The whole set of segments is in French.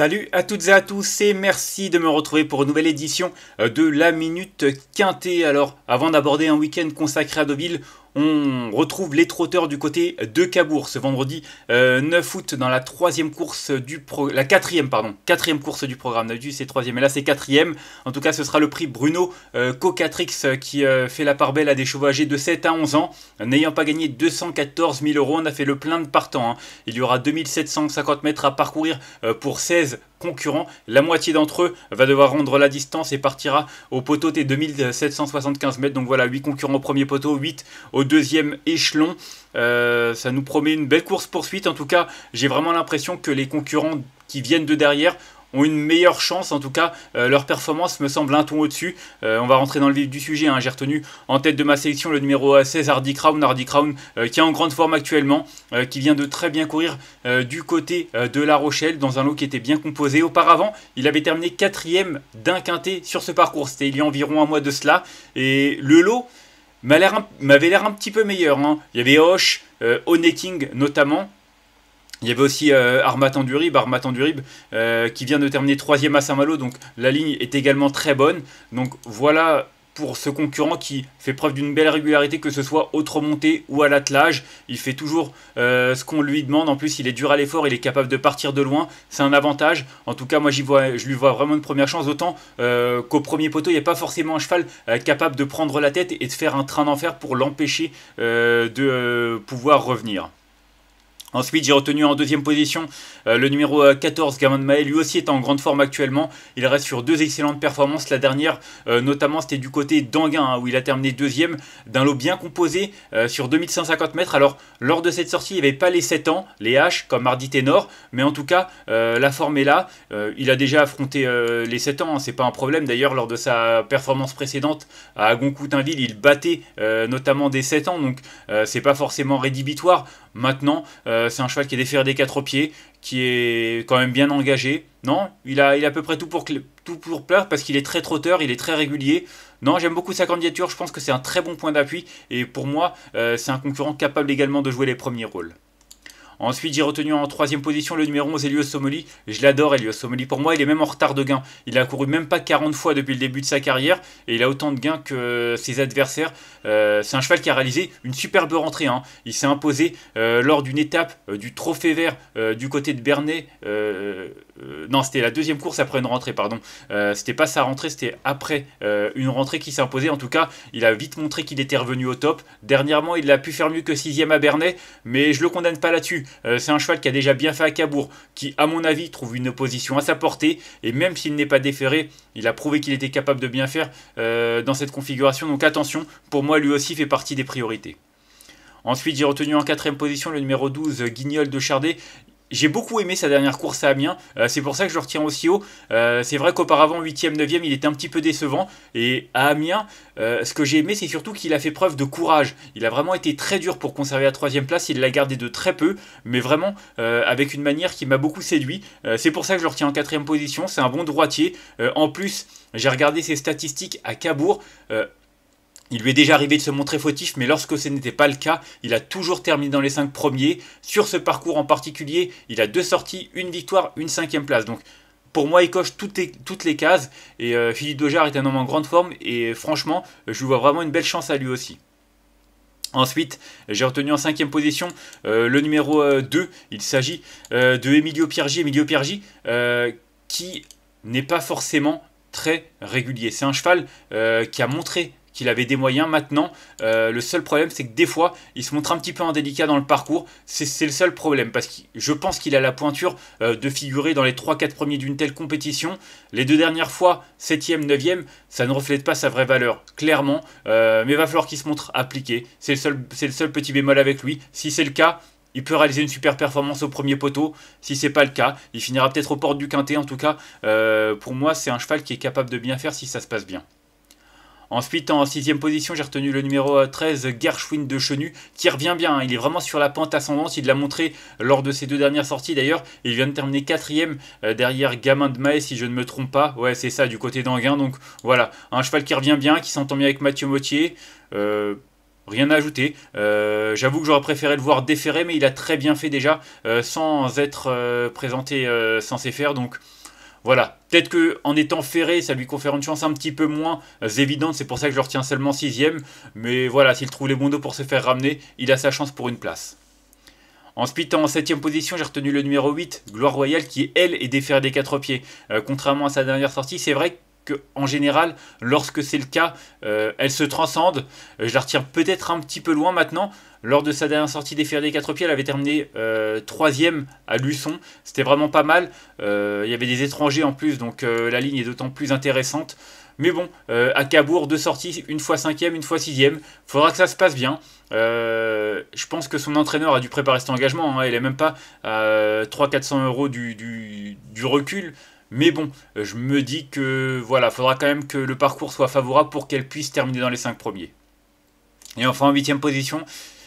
Salut à toutes et à tous et merci de me retrouver pour une nouvelle édition euh, de la Minute Quintée. Alors, avant d'aborder un week-end consacré à Deauville, on retrouve les trotteurs du côté de Cabourg ce vendredi 9 euh, août dans la troisième course du pro la quatrième pardon quatrième course du programme. D'habitude c'est troisième et là c'est quatrième. En tout cas ce sera le prix Bruno euh, Cocatrix euh, qui fait la part belle à des chevaux âgés de 7 à 11 ans. N'ayant pas gagné 214 000 euros, on a fait le plein de partants. Hein. Il y aura 2750 mètres à parcourir pour 16 concurrents. La moitié d'entre eux va devoir rendre la distance et partira au poteau des 2775 mètres. Donc voilà, 8 concurrents au premier poteau, 8 au deuxième échelon. Euh, ça nous promet une belle course poursuite. En tout cas, j'ai vraiment l'impression que les concurrents qui viennent de derrière ont une meilleure chance. En tout cas, euh, leur performance me semble un ton au-dessus. Euh, on va rentrer dans le vif du sujet. Hein. J'ai retenu en tête de ma sélection le numéro 16, Hardy Crown. Hardy Crown euh, qui est en grande forme actuellement, qui vient de très bien courir du côté de La Rochelle dans un lot qui était bien composé. Auparavant, il avait terminé quatrième d'un quintet sur ce parcours. C'était il y a environ un mois de cela. Et le lot m'avait l'air un, petit peu meilleur. Hein. Il y avait Hoche, O'Necking notamment. Il y avait aussi euh, durib euh, qui vient de terminer troisième à Saint-Malo, donc la ligne est également très bonne. Donc voilà pour ce concurrent qui fait preuve d'une belle régularité, que ce soit au montée ou à l'attelage. Il fait toujours euh, ce qu'on lui demande. En plus, il est dur à l'effort, il est capable de partir de loin. C'est un avantage. En tout cas, moi, j'y vois, je lui vois vraiment une première chance. Autant euh, qu'au premier poteau, il n'y a pas forcément un cheval capable de prendre la tête et de faire un train d'enfer pour l'empêcher de pouvoir revenir. Ensuite, j'ai retenu en deuxième position euh, le numéro 14, euh, Gamon Maël. Lui aussi est en grande forme actuellement. Il reste sur deux excellentes performances. La dernière, euh, notamment, c'était du côté d'Anguin, hein, où il a terminé deuxième d'un lot bien composé sur 2150 mètres. Alors, lors de cette sortie, il n'y avait pas les 7 ans, les H, comme Mardi Ténor. Mais en tout cas, la forme est là. il a déjà affronté les 7 ans, hein. c'est pas un problème. D'ailleurs, lors de sa performance précédente à goncourt il battait notamment des 7 ans. Donc, c'est pas forcément rédhibitoire. Maintenant, euh, c'est un cheval qui est déféré des quatre pieds, qui est quand même bien engagé. Non, il a, il a à peu près tout pour, tout pour plaire parce qu'il est très trotteur, il est très régulier. Non, j'aime beaucoup sa candidature, je pense que c'est un très bon point d'appui et pour moi, euh, c'est un concurrent capable également de jouer les premiers rôles. Ensuite, j'ai retenu en troisième position le numéro 11, Elios Somoli. Je l'adore, Elios Somoli. Pour moi, il est même en retard de gain. Il a couru même pas 40 fois depuis le début de sa carrière et il a autant de gains que ses adversaires. Euh, c'est un cheval qui a réalisé une superbe rentrée. Hein. Il s'est imposé euh, lors d'une étape euh, du Trophée Vert du côté de Bernay non, c'était la deuxième course après une rentrée, pardon. Euh, c'était pas sa rentrée, c'était après euh, une rentrée qui s'imposait. En tout cas, il a vite montré qu'il était revenu au top. Dernièrement, il a pu faire mieux que 6 sixième à Bernay, mais je le condamne pas là-dessus. Euh, c'est un cheval qui a déjà bien fait à Cabourg, qui, à mon avis, trouve une position à sa portée. Et même s'il n'est pas déféré, il a prouvé qu'il était capable de bien faire dans cette configuration. Donc attention, pour moi, lui aussi fait partie des priorités. Ensuite, j'ai retenu en quatrième position le numéro 12, Guignol de Chardet j'ai beaucoup aimé sa dernière course à Amiens. Euh, c'est pour ça que je le retiens aussi haut. Euh, c'est vrai qu'auparavant, 8e, 9e, il était un petit peu décevant. Et à Amiens, euh, ce que j'ai aimé, c'est surtout qu'il a fait preuve de courage. Il a vraiment été très dur pour conserver la 3 troisième place. Il l'a gardé de très peu, mais vraiment avec une manière qui m'a beaucoup séduit. c'est pour ça que je le retiens en 4 quatrième position. C'est un bon droitier. en plus, j'ai regardé ses statistiques à Cabourg. Il lui est déjà arrivé de se montrer fautif, mais lorsque ce n'était pas le cas, il a toujours terminé dans les 5 premiers. Sur ce parcours en particulier, il a deux sorties, une victoire, une cinquième place. Donc pour moi, il coche toutes les, cases. Et euh, Philippe Dojard est un homme en grande forme. Et franchement, je lui vois vraiment une belle chance à lui aussi. Ensuite, j'ai retenu en cinquième position euh, le numéro 2. Euh, il s'agit de Emilio Piergi. Emilio Piergi qui n'est pas forcément très régulier. C'est un cheval qui a montré il avait des moyens. Maintenant, euh, le seul problème, c'est que des fois, il se montre un petit peu indélicat dans le parcours. C'est le seul problème, parce que je pense qu'il a la pointure euh, de figurer dans les 3-4 premiers d'une telle compétition. Les deux dernières fois, 7ème, 9 e ça ne reflète pas sa vraie valeur, clairement. Euh, mais il va falloir qu'il se montre appliqué. C'est le, seul, le seul petit bémol avec lui. Si c'est le cas, il peut réaliser une super performance au premier poteau. Si c'est pas le cas, il finira peut-être aux portes du quintet. En tout cas, pour moi, c'est un cheval qui est capable de bien faire si ça se passe bien. Ensuite, en sixième position, j'ai retenu le numéro 13, euh, Gershwin de Chenu, qui revient bien. Il est vraiment sur la pente ascendante. Il l'a montré lors de ses deux dernières sorties d'ailleurs. Il vient de terminer quatrième euh, derrière Gamin de Maé, si je ne me trompe pas. Ouais, c'est ça, du côté d'Anguin. Donc voilà, un cheval qui revient bien, qui s'entend bien avec Mathieu Mottier. Euh, rien à ajouter. J'avoue que j'aurais préféré le voir déféré, mais il a très bien fait déjà, sans être présenté censé faire. Donc voilà, peut-être qu'en étant ferré, ça lui confère une chance un petit peu moins euh, évidente, c'est pour ça que je le retiens seulement sixième, mais voilà, s'il trouve les bons pour se faire ramener, il a sa chance pour une place. Ensuite, en 7 position, j'ai retenu le numéro 8, Gloire Royale, qui, est elle, est défaire des 4 pieds. Euh, contrairement à sa dernière sortie, c'est vrai que, en général, lorsque c'est le cas, euh, elle se transcende. Euh, je la retire peut-être un petit peu loin maintenant. Lors de sa dernière sortie des Fers 4 pieds, elle avait terminé euh, troisième à Luçon. C'était vraiment pas mal. il y avait des étrangers en plus, donc la ligne est d'autant plus intéressante. Mais bon, à Cabourg, deux sorties, une fois cinquième, une fois sixième. Faudra que ça se passe bien. je pense que son entraîneur a dû préparer cet engagement. Il hein. n'est même pas à 300-400 euros du recul. Mais bon, euh, je me dis que voilà, faudra quand même que le parcours soit favorable pour qu'elle puisse terminer dans les 5 premiers. Et enfin, en 8 position,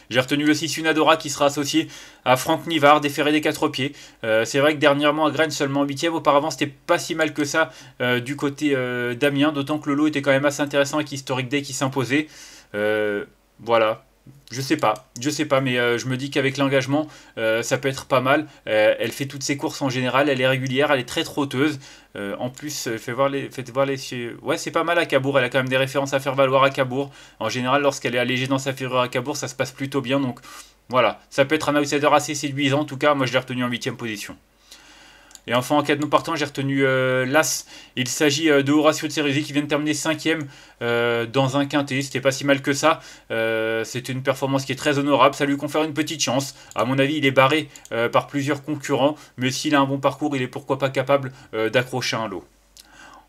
j'ai retenu le 6 Unadora qui sera associé à Franck Nivard, déféré des 4 pieds. Euh, c'est vrai que dernièrement à Graines seulement 8 auparavant c'était pas si mal que ça euh, du côté euh, d'Amiens, d'autant que le lot était quand même assez intéressant avec Historic Day qui s'imposait. voilà, je sais pas, je sais pas, mais euh, je me dis qu'avec l'engagement, euh, ça peut être pas mal. Euh, elle fait toutes ses courses en général, elle est régulière, elle est très trotteuse. en plus, fait voir les, faites voir les. Ouais, c'est pas mal à Cabourg, elle a quand même des références à faire valoir à Cabourg. En général, lorsqu'elle est allégée dans sa ferrure à Cabourg, ça se passe plutôt bien. Donc voilà, ça peut être un outsider assez séduisant. En tout cas, moi je l'ai retenu en 8 position. Et enfin, en cas de non partant, j'ai retenu euh, l'As. Il s'agit euh, de Horacio Serizy qui vient de terminer 5 euh, dans un quintet. C'était pas si mal que ça. Euh, c'est une performance qui est très honorable. Ça lui confère une petite chance. À mon avis, il est barré par plusieurs concurrents. Mais s'il a un bon parcours, il est pourquoi pas capable d'accrocher un lot.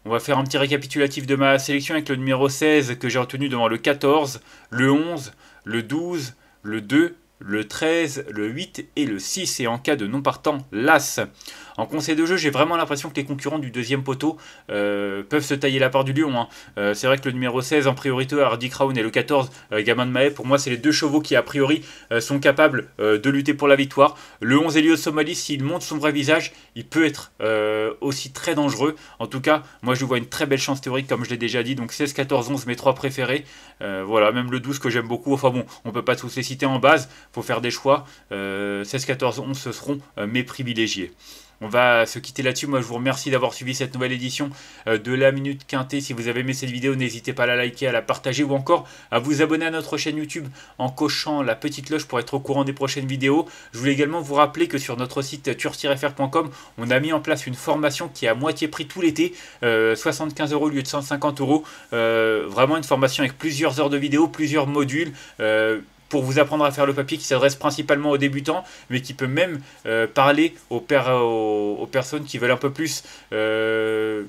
On va faire un petit récapitulatif de ma sélection avec le numéro 16 que j'ai retenu devant le 14, le 11, le 12, le 2, le 13, le 8 et le 6, et en cas de non partant, l'As. En conseil de jeu, j'ai vraiment l'impression que les concurrents du deuxième poteau euh, peuvent se tailler la part du lion. Hein. Euh, c'est vrai que le numéro 16 en priorité, Hardy Crown, et le 14, Gamin de Mahé, pour moi, c'est les deux chevaux qui, a priori, euh, sont capables de lutter pour la victoire. Le 11, Elio Somalis, s'il montre son vrai visage, il peut être aussi très dangereux. En tout cas, moi, je vois une très belle chance théorique, comme je l'ai déjà dit. Donc 16, 14, 11, mes trois préférés. voilà, même le 12 que j'aime beaucoup. Enfin bon, on ne peut pas tous les citer en base faut faire des choix. 16, 14, 11, ce seront euh, mes privilégiés. On va se quitter là-dessus. Moi, je vous remercie d'avoir suivi cette nouvelle édition euh, de la Minute Quintée. Si vous avez aimé cette vidéo, n'hésitez pas à la liker, à la partager ou encore à vous abonner à notre chaîne YouTube en cochant la petite cloche pour être au courant des prochaines vidéos. Je voulais également vous rappeler que sur notre site turcirfr.com, on a mis en place une formation qui est à moitié prix tout l'été, 75 euh, euros au lieu de 150 euros. Vraiment une formation avec plusieurs heures de vidéos, plusieurs modules pour vous apprendre à faire le papier qui s'adresse principalement aux débutants, mais qui peut même euh, parler aux, personnes qui veulent un peu plus euh,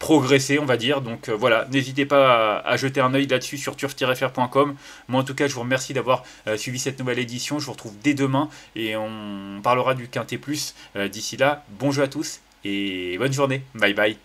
progresser, on va dire. Donc euh, voilà, n'hésitez pas à, jeter un œil là-dessus sur turf-fr.com. Moi en tout cas, je vous remercie d'avoir suivi cette nouvelle édition. Je vous retrouve dès demain et on parlera du Quintet Plus. D'ici là, bon jeu à tous et bonne journée. Bye bye.